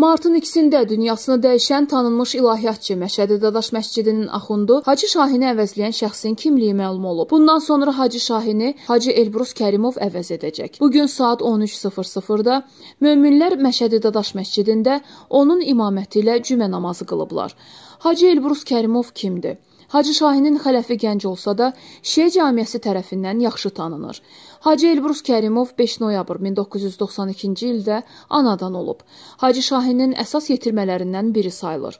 Martın 2-də dünyasını dəyişən tanınmış ilahiyyatçı Məşədi Dadaş məscidinin axundu Hacı Şahini əvəzləyən şəxsin kimliyi məlum olub. Bundan sonra Hacı Şahini Hacı Elbrus Kərimov əvəz edəcək. Bu gün saat 13:00-da möminlər Məşədi Dadaş məscidində onun imaməti ilə cümə namazı qılıblar. Hacı Elbrus Kərimov kimdir? Hacı Şahinin xələfi gənc olsa da, Şiə cəmiyyəsi tərəfindən yaxşı tanınır. Hacı Elbrus Kərimov 5 noyabr 1992-ci ildə anadan olub. Hacı Şahinin əsas yetirmələrindən biri sayılır.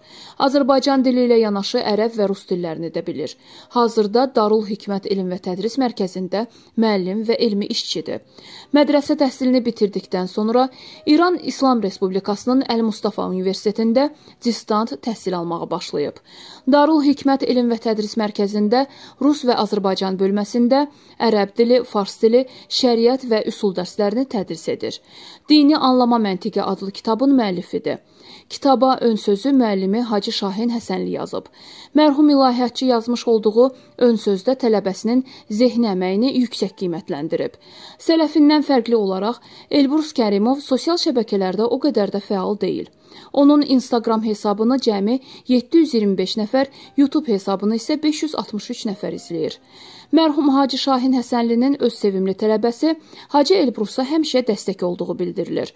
Azərbaycan dili ilə yanaşı ərəb və rus dillərini də bilir. Hazırda Darul Hikmət Elm və Tədris Mərkəzində müəllim və elmi işçidir. Mədrəsə təhsilini bitirdikdən sonra İran İslam Respublikasının Əl-Mustafa Universitetində distant təhsil almağa başlayıb. Darul Hikmət Elm və Dövlət Tədris Mərkəzində rus və Azərbaycan bölməsində ərəb dili, fars dili, şəriət və üsul dərslərini tədris edir. Dini Anlama Məntiqi adlı kitabın müəllifidir. Kitaba ön sözü müəllimi Hacı Şahin Həsənli yazıb. Mərhum ilahiyyatçı yazmış olduğu ön sözdə tələbəsinin zehni əməyini yüksək qiymətləndirib. Sələfindən fərqli olaraq Elbrus Kərimov sosial şəbəkələrdə o qədər də fəal deyil. Onun Instagram hesabını cəmi 725 nəfər, YouTube hesabını layihəsini isə 563 nəfər izləyir. Mərhum Hacı Şahin Həsənlinin öz sevimli tələbəsi Hacı Elbrusa həmişə dəstək olduğu bildirilir.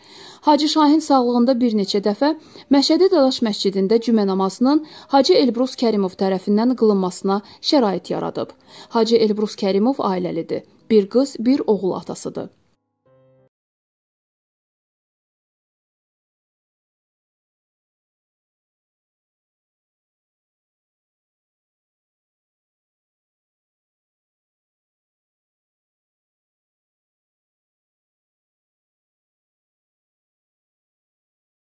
Hacı Şahin sağlığında bir neçə dəfə Məşədi Dalaş məscidində cümə namazının Hacı Elbrus Kərimov tərəfindən qılınmasına şərait yaradıb. Hacı Elbrus Kərimov ailəlidir. Bir qız, bir oğul atasıdır.